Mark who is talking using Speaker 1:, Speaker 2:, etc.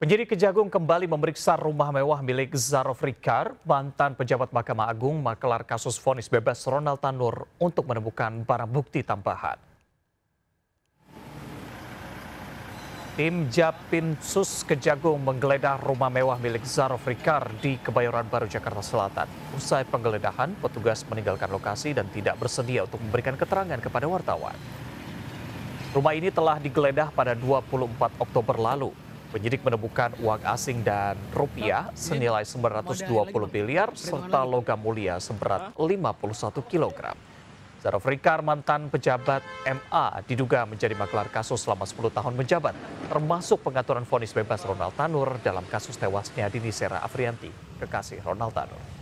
Speaker 1: Penyidik Kejagung kembali memeriksa rumah mewah milik Zarov Rikar, mantan pejabat Mahkamah Agung makelar kasus vonis bebas Ronald Tanur untuk menemukan barang bukti tambahan. Tim Japinsus Kejagung menggeledah rumah mewah milik Zarov Rikar di Kebayoran Baru, Jakarta Selatan. Usai penggeledahan, petugas meninggalkan lokasi dan tidak bersedia untuk memberikan keterangan kepada wartawan. Rumah ini telah digeledah pada 24 Oktober lalu. Penyidik menemukan uang asing dan rupiah senilai 920 miliar serta logam mulia seberat 51 kilogram. Zarofri Kar, mantan pejabat MA, diduga menjadi maklar kasus selama 10 tahun menjabat, termasuk pengaturan vonis bebas Ronald Tanur dalam kasus tewasnya Dini Sera Afrianti, kekasih Ronald Tanur.